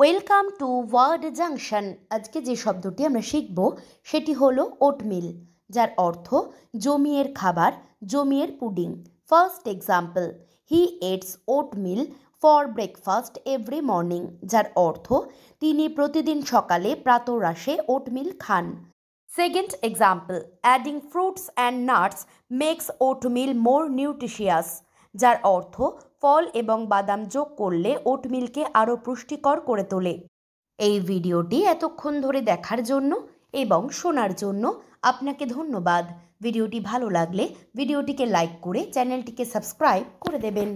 welcome to word junction আজকে যে শব্দটি আমরা শিখব সেটি হলো ওটমিল যার অর্থ জমিয়ের খাবার জমিয়ের pudding first example he eats oatmeal for breakfast every morning যার অর্থ তিনি প্রতিদিন সকালে প্রাতরাশে ওটমিল খান second example adding fruits and nuts makes oatmeal more nutritious যার অর্থ ফল এবং বাদাম যোগ করলে ওটমিলকে আরও পুষ্টিকর করে তোলে এই ভিডিওটি এতক্ষণ ধরে দেখার জন্য এবং শোনার জন্য আপনাকে ধন্যবাদ ভিডিওটি ভালো লাগলে ভিডিওটিকে লাইক করে চ্যানেলটিকে সাবস্ক্রাইব করে দেবেন